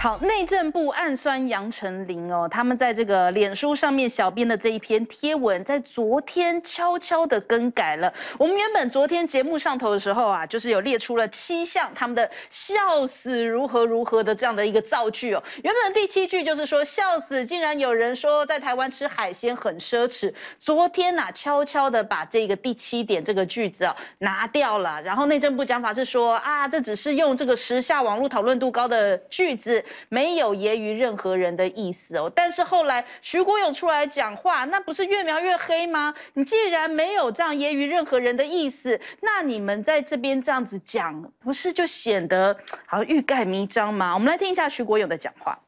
好，内政部暗酸杨丞琳哦，他们在这个脸书上面小编的这一篇贴文，在昨天悄悄的更改了。我们原本昨天节目上头的时候啊，就是有列出了七项他们的笑死如何如何的这样的一个造句哦。原本第七句就是说笑死，竟然有人说在台湾吃海鲜很奢侈。昨天呐，悄悄的把这个第七点这个句子啊拿掉了。然后内政部讲法是说啊，这只是用这个时下网络讨论度高的句子。没有揶揄任何人的意思哦，但是后来徐国勇出来讲话，那不是越描越黑吗？你既然没有这样揶揄任何人的意思，那你们在这边这样子讲，不是就显得好像欲盖弥彰吗？我们来听一下徐国勇的讲话。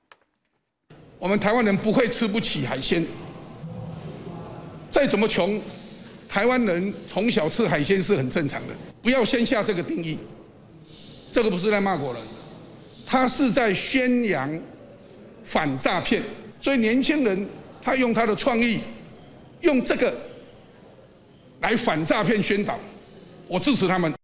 我们台湾人不会吃不起海鲜，再怎么穷，台湾人从小吃海鲜是很正常的，不要先下这个定义，这个不是在骂国人。他是在宣扬反诈骗，所以年轻人他用他的创意，用这个来反诈骗宣导，我支持他们。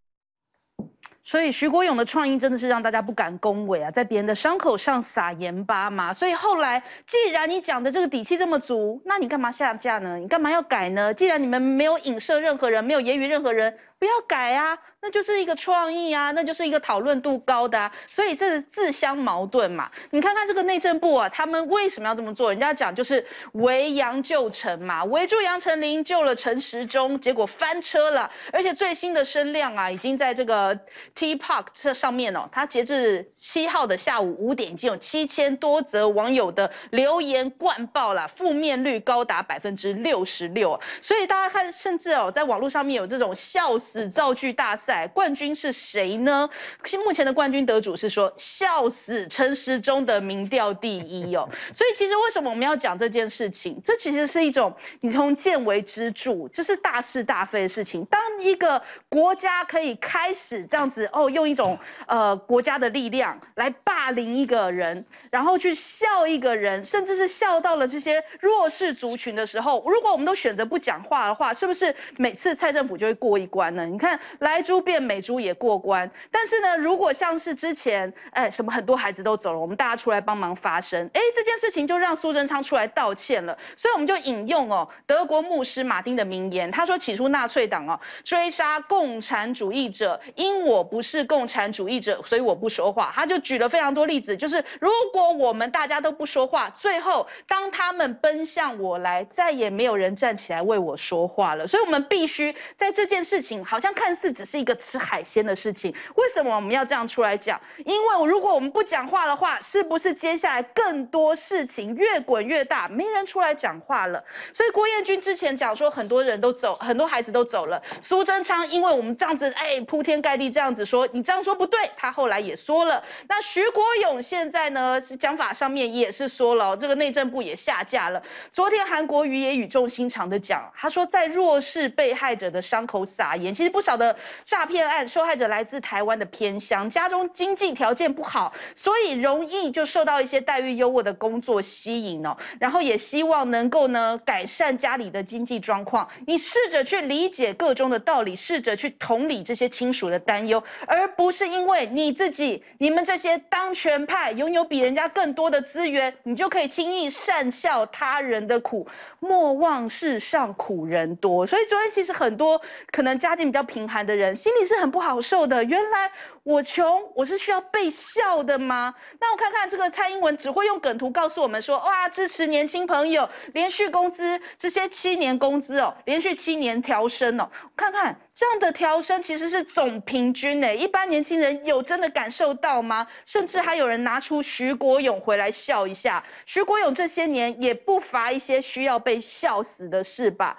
所以徐国勇的创意真的是让大家不敢恭维啊，在别人的伤口上撒盐巴嘛。所以后来，既然你讲的这个底气这么足，那你干嘛下架呢？你干嘛要改呢？既然你们没有影射任何人，没有言语任何人。不要改啊，那就是一个创意啊，那就是一个讨论度高的，啊，所以这是自相矛盾嘛。你看看这个内政部啊，他们为什么要这么做？人家讲就是围杨救城嘛，围住杨丞琳救了陈时中，结果翻车了。而且最新的声量啊，已经在这个 TikTok 这上面哦，他截至七号的下午五点，已经有七千多则网友的留言灌爆了，负面率高达百分之六十六。所以大家看，甚至哦，在网络上面有这种笑。造句大赛冠军是谁呢？其实目前的冠军得主是说笑死陈时中的民调第一哦。所以其实为什么我们要讲这件事情？这其实是一种你从见微知著，就是大是大非的事情。当一个国家可以开始这样子哦，用一种呃国家的力量来霸凌一个人，然后去笑一个人，甚至是笑到了这些弱势族群的时候，如果我们都选择不讲话的话，是不是每次蔡政府就会过一关？你看，莱猪变美猪也过关，但是呢，如果像是之前，哎，什么很多孩子都走了，我们大家出来帮忙发声，哎，这件事情就让苏贞昌出来道歉了。所以我们就引用哦，德国牧师马丁的名言，他说：“起初纳粹党哦追杀共产主义者，因我不是共产主义者，所以我不说话。”他就举了非常多例子，就是如果我们大家都不说话，最后当他们奔向我来，再也没有人站起来为我说话了。所以我们必须在这件事情。好像看似只是一个吃海鲜的事情，为什么我们要这样出来讲？因为如果我们不讲话的话，是不是接下来更多事情越滚越大，没人出来讲话了？所以郭彦军之前讲说，很多人都走，很多孩子都走了。苏贞昌，因为我们这样子，哎，铺天盖地这样子说，你这样说不对，他后来也说了。那徐国勇现在呢，讲法上面也是说了，这个内政部也下架了。昨天韩国瑜也语重心长的讲，他说在弱势被害者的伤口撒盐。其实不少的诈骗案受害者来自台湾的偏乡，家中经济条件不好，所以容易就受到一些待遇优渥的工作吸引哦。然后也希望能够呢改善家里的经济状况。你试着去理解各中的道理，试着去同理这些亲属的担忧，而不是因为你自己、你们这些当权派拥有比人家更多的资源，你就可以轻易善笑他人的苦。莫忘世上苦人多。所以昨天其实很多可能家境。比较贫寒的人心里是很不好受的。原来我穷，我是需要被笑的吗？那我看看这个蔡英文只会用梗图告诉我们说：“哇，支持年轻朋友，连续工资，这些七年工资哦，连续七年调升哦。”看看这样的调升其实是总平均诶，一般年轻人有真的感受到吗？甚至还有人拿出徐国勇回来笑一下。徐国勇这些年也不乏一些需要被笑死的事吧。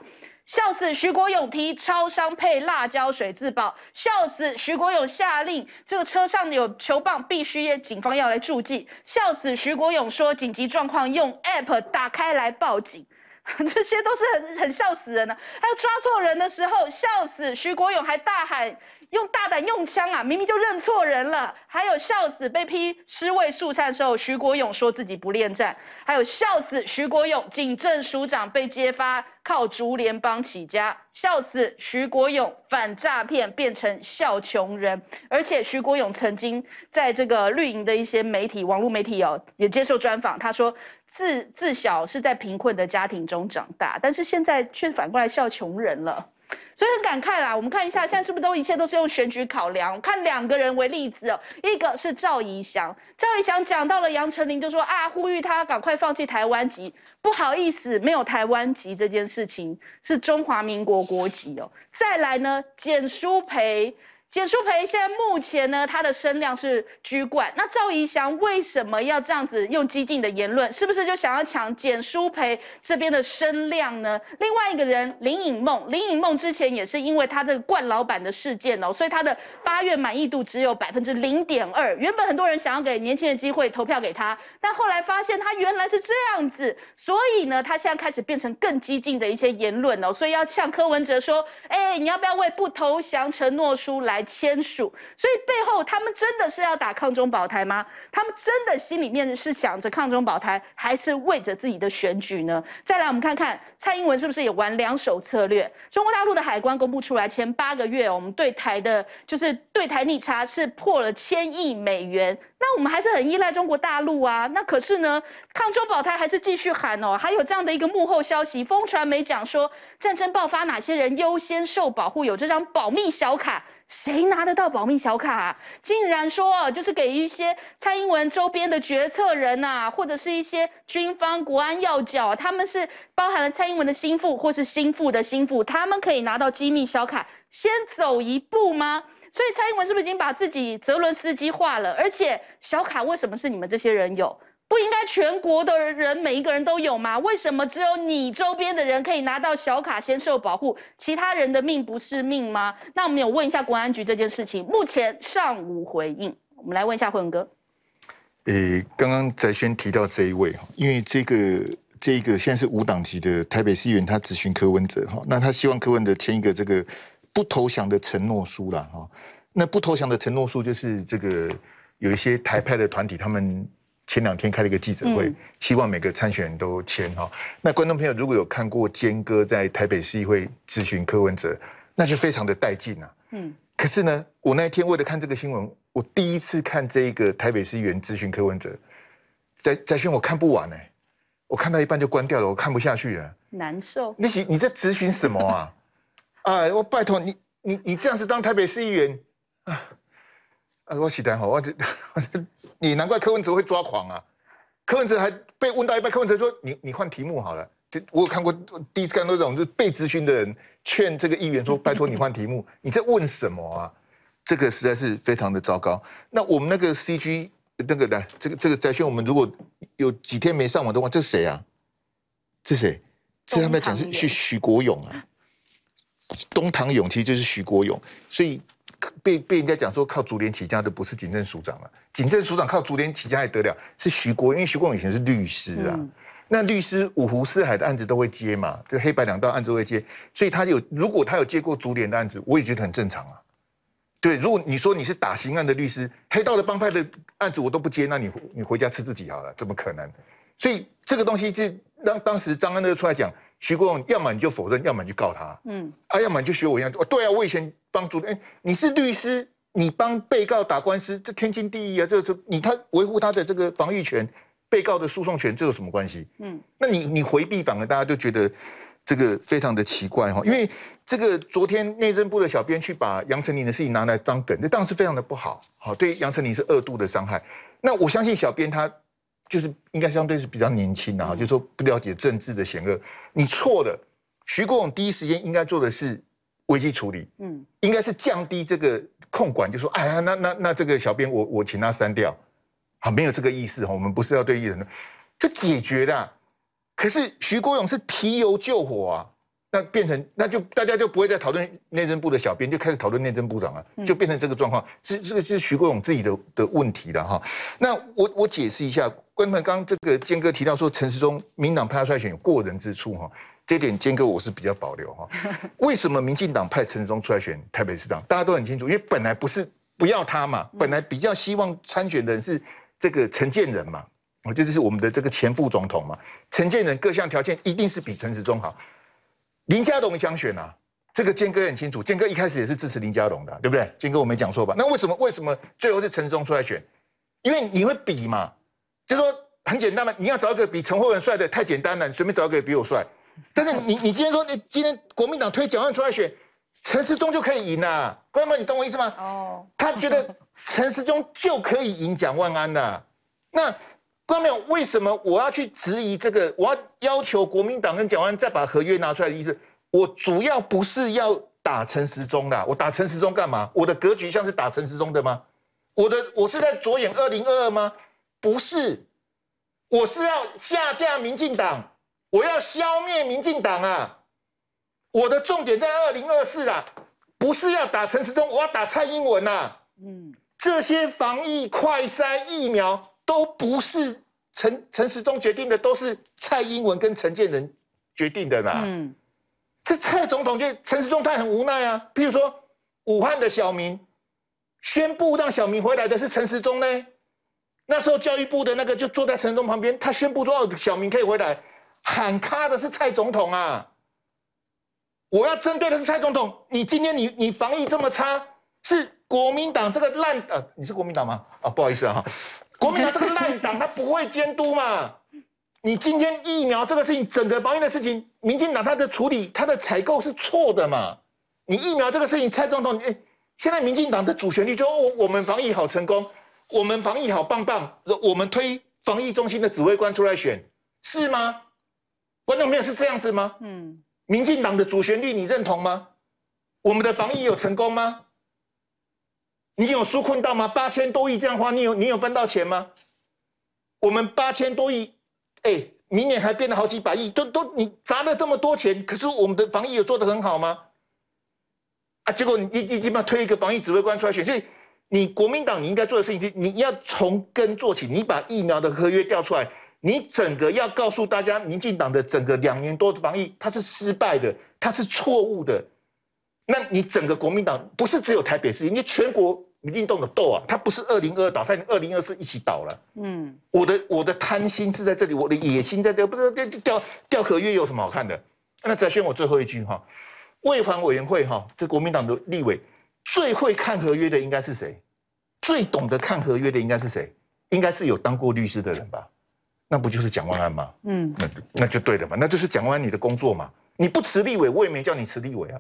笑死徐国勇提超商配辣椒水自保，笑死徐国勇下令这个车上有球棒，必须警方要来助阵，笑死徐国勇说紧急状况用 app 打开来报警，这些都是很很笑死人的，还有抓错人的时候，笑死徐国勇还大喊。用大胆用枪啊，明明就认错人了。还有笑死，被批尸位素餐的时候，徐国勇说自己不恋战。还有笑死，徐国勇警政署长被揭发靠竹联帮起家，笑死徐国勇反诈骗变成笑穷人。而且徐国勇曾经在这个绿营的一些媒体、网络媒体哦，也接受专访，他说自自小是在贫困的家庭中长大，但是现在却反过来笑穷人了。所以很感慨啦。我们看一下现在是不是都一切都是用选举考量？看两个人为例子哦，一个是赵宜翔，赵宜翔讲到了杨丞琳，就说啊，呼吁他赶快放弃台湾籍，不好意思，没有台湾籍这件事情是中华民国国籍哦。再来呢，简淑培。简淑培现在目前呢，他的声量是居冠。那赵怡翔为什么要这样子用激进的言论？是不是就想要抢简淑培这边的声量呢？另外一个人林颖梦，林颖梦之前也是因为他这个冠老板的事件哦，所以他的八月满意度只有百分之零点二。原本很多人想要给年轻人机会投票给他，但后来发现他原来是这样子，所以呢，他现在开始变成更激进的一些言论哦。所以要向柯文哲说：哎，你要不要为不投降承诺书来？来签署，所以背后他们真的是要打抗中保台吗？他们真的心里面是想着抗中保台，还是为着自己的选举呢？再来，我们看看蔡英文是不是也玩两手策略？中国大陆的海关公布出来，前八个月我们对台的，就是对台逆差是破了千亿美元。那我们还是很依赖中国大陆啊。那可是呢，抗中保台还是继续喊哦。还有这样的一个幕后消息，疯传媒讲说，战争爆发哪些人优先受保护？有这张保密小卡。谁拿得到保密小卡？竟然说，就是给一些蔡英文周边的决策人呐，或者是一些军方国安要角他们是包含了蔡英文的心腹，或是心腹的心腹，他们可以拿到机密小卡，先走一步吗？所以蔡英文是不是已经把自己泽伦斯基化了？而且小卡为什么是你们这些人有？不应该全国的人每一个人都有吗？为什么只有你周边的人可以拿到小卡先受保护，其他人的命不是命吗？那我们有问一下国安局这件事情，目前尚无回应。我们来问一下辉文哥。诶，刚刚翟轩提到这一位因为这个这个现在是无党籍的台北市议员，他咨询柯文哲哈，那他希望柯文哲签一个这个不投降的承诺书啦。哈。那不投降的承诺书就是这个有一些台派的团体他们。前两天开了一个记者会，希望每个参选人都签哈。那观众朋友如果有看过坚哥在台北市议会咨询柯文哲，那就非常的带劲啊。嗯。可是呢，我那一天为了看这个新闻，我第一次看这一个台北市议员咨询柯文哲，在在选我看不完哎，我看到一半就关掉了，我看不下去了，难受。那你在咨询什么啊？哎，我拜托你，你你这样子当台北市议员啊？啊，我期待好，我这 你难怪柯文哲会抓狂啊！柯文哲还被问到一半，柯文哲说：“你你换题目好了。”这我有看过，第一次看到这种，就是被咨询的人劝这个议员说：“ 拜托你换题目，你在问什么啊？”这个实在是非常的糟糕。那我们那个 C G 那个的这个这个翟轩，我们如果有几天没上网的话，这是谁啊？这谁？这他们讲是是徐国勇啊？东唐其实就是徐国勇，所以。被被人家讲说靠竹联起家的不是警政署长了，警政署长靠竹联起家还得了，是徐国，因为徐国以前是律师啊，那律师五湖四海的案子都会接嘛，就黑白两道案子都会接，所以他有如果他有接过竹联的案子，我也觉得很正常啊。对，如果你说你是打刑案的律师，黑道的帮派的案子我都不接，那你你回家吃自己好了，怎么可能？所以这个东西就让当时张安乐出来讲。徐国勇，要么你就否认，要么你就告他。嗯，啊，要么你就学我一样。哦，对啊，我以前帮的，哎，你是律师，你帮被告打官司，这天经地义啊，这这你他维护他的这个防御权，被告的诉讼权，这有什么关系？嗯，那你你回避，反而大家都觉得这个非常的奇怪哦，因为这个昨天内政部的小编去把杨丞琳的事情拿来当梗，这当然是非常的不好，好对杨丞琳是二度的伤害。那我相信小编他。就是应该相对是比较年轻的哈，就说不了解政治的险恶，你错了。徐国勇第一时间应该做的是危机处理，嗯，应该是降低这个控管，就说，哎呀，那那那这个小编，我我请他删掉，好，没有这个意思哈，我们不是要对艺人，就解决的。可是徐国勇是提油救火啊，那变成那就大家就不会再讨论内政部的小编，就开始讨论内政部长了，就变成这个状况，这这个是徐国勇自己的的问题了哈。那我我解释一下。刚才刚刚这个坚哥提到说陈时中民党派他出来选有过人之处哈，这点坚哥我是比较保留哈。为什么民进党派陈时中出来选台北市长？大家都很清楚，因为本来不是不要他嘛，本来比较希望参选的人是这个陈建仁嘛，啊，这就是我们的这个前副总统嘛。陈建仁各项条件一定是比陈时中好。林佳龙想选啊，这个坚哥很清楚，坚哥一开始也是支持林佳龙的，对不对？坚哥我没讲错吧？那为什么为什么最后是陈忠出来选？因为你会比嘛。就说很简单嘛，你要找一个比陈慧文帅的，太简单了。你随便找一个比我帅。但是你你今天说，你今天国民党推蒋万出来选，陈时中就可以赢众官友，你懂我意思吗？哦，他觉得陈时中就可以赢蒋万安的。那官友，为什么我要去质疑这个？我要要求国民党跟蒋万安再把合约拿出来的意思？我主要不是要打陈时中啦，我打陈时中干嘛？我的格局像是打陈时中的吗？我的我是在着眼二零二二吗？不是，我是要下架民进党，我要消灭民进党啊！我的重点在二零二四啊，不是要打陈时中，我要打蔡英文呐。嗯，这些防疫快筛疫苗都不是陈陈时中决定的，都是蔡英文跟陈建仁决定的啦。嗯，这蔡总统就陈时中，他很无奈啊。譬如说，武汉的小明宣布让小明回来的是陈时中呢。那时候教育部的那个就坐在陈总旁边，他宣布说：“哦，小明可以回来。”喊咔的是蔡总统啊！我要针对的是蔡总统。你今天你你防疫这么差，是国民党这个烂呃，你是国民党吗？啊，不好意思啊，国民党这个烂党，他不会监督嘛。你今天疫苗这个事情，整个防疫的事情，民进党他的处理，他的采购是错的嘛？你疫苗这个事情，蔡总统，哎，现在民进党的主旋律就我我们防疫好成功。我们防疫好棒棒，我们推防疫中心的指挥官出来选，是吗？观众朋友是这样子吗？嗯，民进党的主旋律你认同吗？我们的防疫有成功吗？你有纾困到吗？八千多亿这样花，你有你有分到钱吗？我们八千多亿，哎，明年还变了好几百亿，都都你砸了这么多钱，可是我们的防疫有做得很好吗？啊，结果你你基本上推一个防疫指挥官出来选，所以。你国民党你应该做的事情是，你要从根做起，你把疫苗的合约调出来，你整个要告诉大家，民进党的整个两年多的防疫，它是失败的，它是错误的。那你整个国民党不是只有台北市，你全国进动的斗啊，它不是二零二倒，它二零二四一起倒了。嗯，我的我的贪心是在这里，我的野心在这，不是掉掉掉合约有什么好看的？那再宣我最后一句哈，未防委员会哈，这国民党的立委。最会看合约的应该是谁？最懂得看合约的应该是谁？应该是有当过律师的人吧？那不就是蒋万安吗？嗯，那那就对了嘛，那就是蒋万安你的工作嘛。你不辞立委，我也没叫你辞立委啊。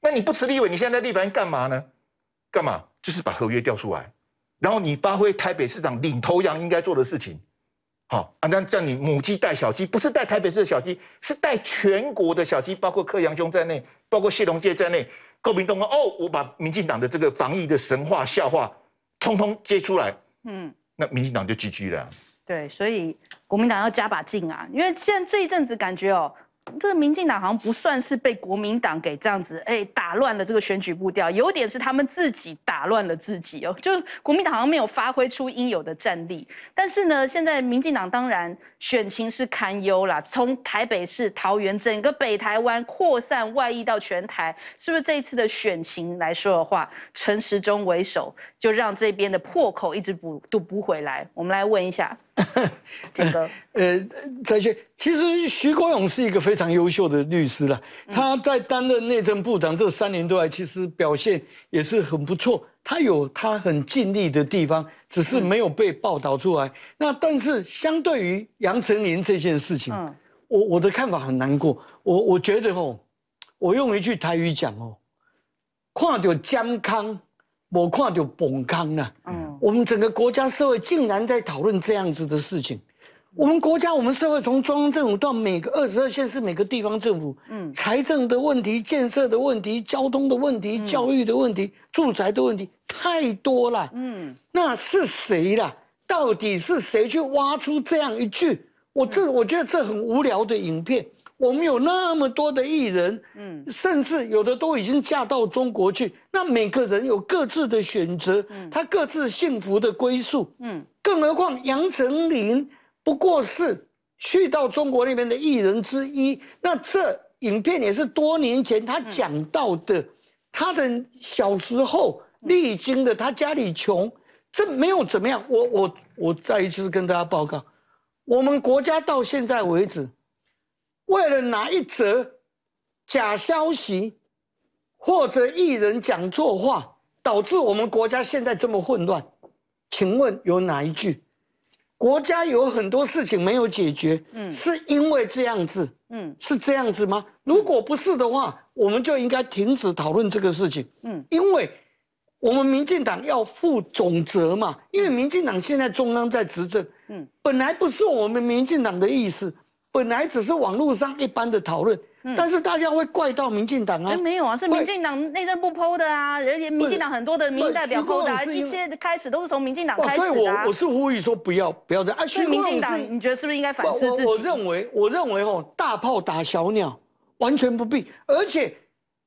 那你不辞立委，你现在在立法院干嘛呢？干嘛？就是把合约调出来，然后你发挥台北市长领头羊应该做的事情。好啊，那叫你母鸡带小鸡，不是带台北市的小鸡，是带全国的小鸡，包括柯阳兄在内，包括谢龙介在内。共鸣多了哦，我把民进党的这个防疫的神话笑话通通揭出来，嗯，那民进党就 GG 了。对，所以国民党要加把劲啊，因为现在这一阵子感觉哦。这个民进党好像不算是被国民党给这样子哎打乱了这个选举步调，有点是他们自己打乱了自己哦，就是国民党好像没有发挥出应有的战力。但是呢，现在民进党当然选情是堪忧啦，从台北市、桃园整个北台湾扩散外溢到全台，是不是这一次的选情来说的话，陈时中为首。就让这边的破口一直补都补回来。我们来问一下，这个呃，再些其实徐国勇是一个非常优秀的律师了。他在担任内政部长这三年多来，其实表现也是很不错。他有他很尽力的地方，只是没有被报道出来。那但是相对于杨丞琳这件事情，我我的看法很难过。我我觉得哦，我用一句台语讲哦，看到江康。我看到崩钢了，嗯，我们整个国家社会竟然在讨论这样子的事情。我们国家、我们社会，从中央政府到每个二十二县，市、每个地方政府，嗯，财政的问题、建设的问题、交通的问题、教育的问题、住宅的问题，太多了。嗯，那是谁啦？到底是谁去挖出这样一句？我这我觉得这很无聊的影片。我们有那么多的艺人，嗯，甚至有的都已经嫁到中国去，那每个人有各自的选择，嗯，他各自幸福的归宿，嗯，更何况杨丞琳不过是去到中国那边的艺人之一，那这影片也是多年前他讲到的，他的小时候历经的，他家里穷，这没有怎么样，我我我再一次跟大家报告，我们国家到现在为止。为了哪一则假消息，或者艺人讲错话，导致我们国家现在这么混乱？请问有哪一句？国家有很多事情没有解决，嗯，是因为这样子，嗯，是这样子吗？如果不是的话，我们就应该停止讨论这个事情，嗯，因为我们民进党要负总责嘛，因为民进党现在中央在执政，嗯，本来不是我们民进党的意思。本来只是网络上一般的讨论，但是大家会怪到民进党啊？没有啊，是民进党内政部剖的啊，而且民进党很多的民代表剖的、啊，一切的开始都是从民进党开始的。所以，我我是呼吁说，不要不要这样啊！所以，民进党，你觉得是不是应该反思自己？我认为，我认为哦，大炮打小鸟完全不必，而且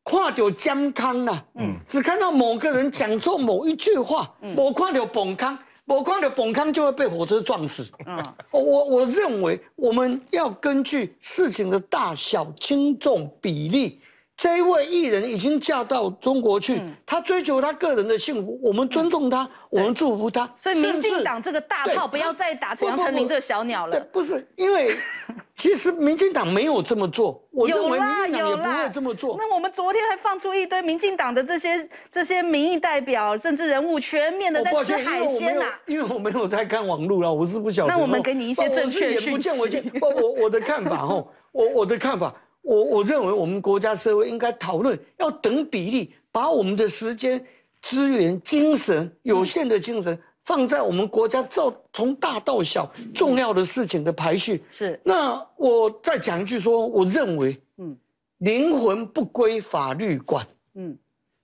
跨掉江康啊，嗯，只看到某个人讲错某一句话，我跨掉本康。我光着膀康就会被火车撞死。嗯，我我认为我们要根据事情的大小轻重比例。这一位艺人已经嫁到中国去，她追求她个人的幸福，我们尊重她，我们祝福她。所以，民进党这个大炮不要再打杨成林这个小鸟了。不是因为，其实民进党没有这么做，我认为民进党也不会这么做。那我们昨天还放出一堆民进党的这些这些民意代表政治人物，全面的在吃海鲜呐。因为我没有在看网络啊，我是不晓得。那我们给你一些正确讯息。我我我我我的看法哦，我我的看法。我我认为我们国家社会应该讨论，要等比例把我们的时间、资源、精神有限的精神放在我们国家造从大到小重要的事情的排序。是。那我再讲一句说，我认为，嗯，灵魂不归法律管，嗯，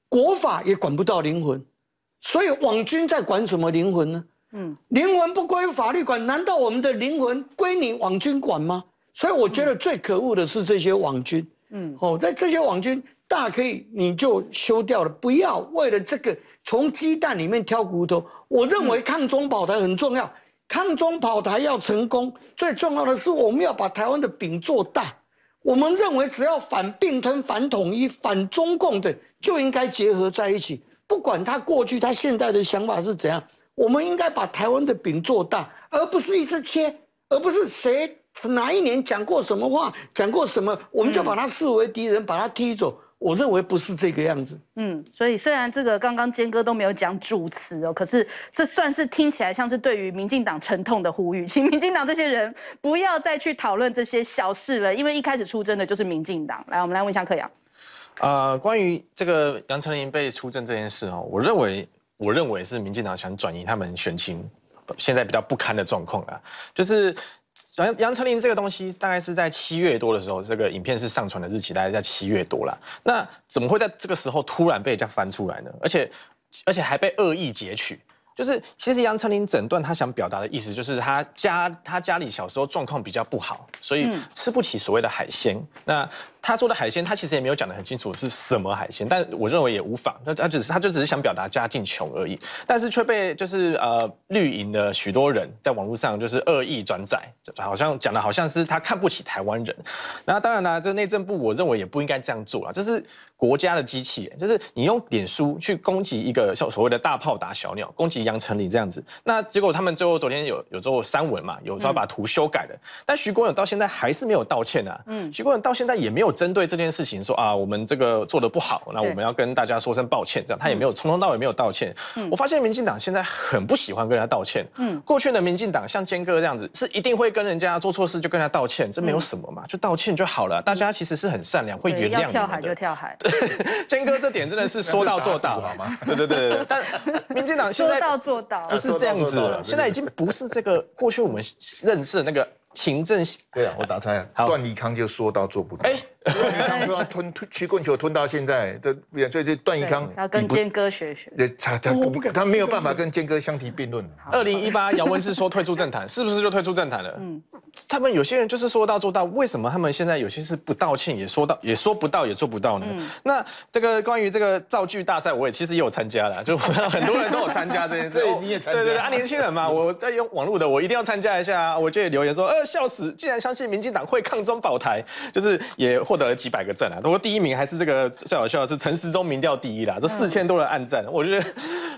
国法也管不到灵魂，所以网军在管什么灵魂呢？嗯，灵魂不归法律管，难道我们的灵魂归你网军管吗？所以我觉得最可恶的是这些网军，嗯，哦，在这些网军大可以你就修掉了，不要为了这个从鸡蛋里面挑骨头。我认为抗中保台很重要，抗中保台要成功，最重要的是我们要把台湾的饼做大。我们认为只要反并吞、反统一、反中共的就应该结合在一起，不管他过去他现在的想法是怎样，我们应该把台湾的饼做大，而不是一直切，而不是谁。哪一年讲过什么话，讲过什么，我们就把他视为敌人，把他踢走。我认为不是这个样子。嗯，所以虽然这个刚刚坚哥都没有讲主词哦，可是这算是听起来像是对于民进党沉痛的呼吁，请民进党这些人不要再去讨论这些小事了，因为一开始出征的就是民进党。来，我们来问一下柯阳。呃，关于这个杨丞琳被出征这件事哦，我认为我认为是民进党想转移他们选情现在比较不堪的状况啊，就是。杨杨丞琳这个东西大概是在七月多的时候，这个影片是上传的日期大概在七月多了。那怎么会在这个时候突然被人家翻出来呢？而且而且还被恶意截取。就是其实杨丞琳整段他想表达的意思，就是他家他家里小时候状况比较不好，所以吃不起所谓的海鲜。那他说的海鲜，他其实也没有讲得很清楚是什么海鲜，但我认为也无妨。那他只是，他就只是想表达家境穷而已，但是却被就是呃绿营的许多人在网络上就是恶意转载，好像讲的好像是他看不起台湾人。那当然啦，这内政部我认为也不应该这样做啊，这是国家的机器，就是你用点书去攻击一个像所谓的大炮打小鸟，攻击杨丞琳这样子，那结果他们最后昨天有有做删文嘛，有候把图修改了，但徐国勇到现在还是没有道歉啊，嗯，徐国勇到现在也没有。针对这件事情说啊，我们这个做的不好，那我们要跟大家说声抱歉。这样他也没有从头到尾没有道歉。我发现民进党现在很不喜欢跟人家道歉。嗯，过去的民进党像坚哥这样子，是一定会跟人家做错事就跟人家道歉，这没有什么嘛，就道歉就好了。大家其实是很善良，会原谅。跳海就跳海。坚哥这点真的是说到做到，好 吗？对对对对，但民进党说到做到不是这样子，现在已经不是这个过去我们认识的那个勤政。对啊，我打穿。好，段立康就说到做不到。哎。他们说要吞曲棍球吞到现在，这所以这段宜康要跟坚哥学学，他他不他没有办法跟坚哥相提并论。二零一八杨文志说退出政坛，是不是就退出政坛了？嗯，他们有些人就是说到做到，为什么他们现在有些是不道歉也说到也说不到也做不到呢？那这个关于这个造句大赛，我也其实也有参加了，就很多人都有参加这件事。对，你也参加？对对啊，年轻人嘛，我在用网络的，我一定要参加一下。我就也留言说，呃，笑死，竟然相信民进党会抗中保台，就是也获。得了几百个赞啊！不过第一名还是这个最好笑的是陈时中民调第一啦，这四千多人暗战，我觉得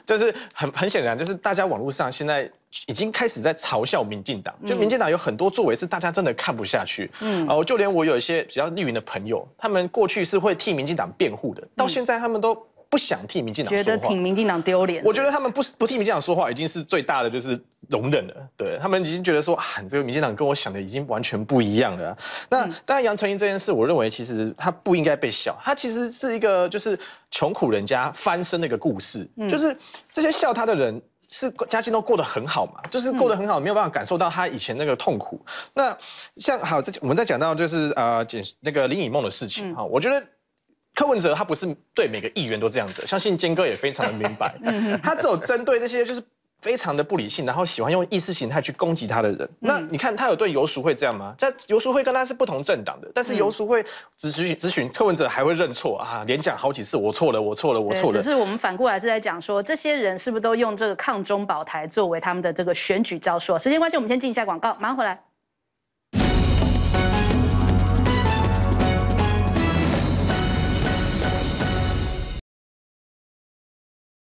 就是很很显然，就是大家网络上现在已经开始在嘲笑民进党，就民进党有很多作为是大家真的看不下去。嗯，哦，就连我有一些比较绿营的朋友，他们过去是会替民进党辩护的，到现在他们都。不想替民进党说话，觉得挺民进党丢脸。我觉得他们不不替民进党说话，已经是最大的就是容忍了。对他们已经觉得说啊，这个民进党跟我想的已经完全不一样了。那当然，杨丞琳这件事，我认为其实他不应该被笑。他其实是一个就是穷苦人家翻身的一个故事。就是这些笑他的人，是家境都过得很好嘛，就是过得很好，没有办法感受到他以前那个痛苦。那像好，这我们再讲到就是啊，简那个林以梦的事情哈，我觉得。柯文哲他不是对每个议员都这样子，相信坚哥也非常的明白，他只有针对这些就是非常的不理性，然后喜欢用意识形态去攻击他的人。那你看他有对游淑慧这样吗？在游淑慧跟他是不同政党的，但是游淑慧咨询咨询柯文哲还会认错啊，连讲好几次我错了，我错了，我错了。只是我们反过来是在讲说，这些人是不是都用这个抗中保台作为他们的这个选举招数？时间关系，我们先进一下广告，上回来。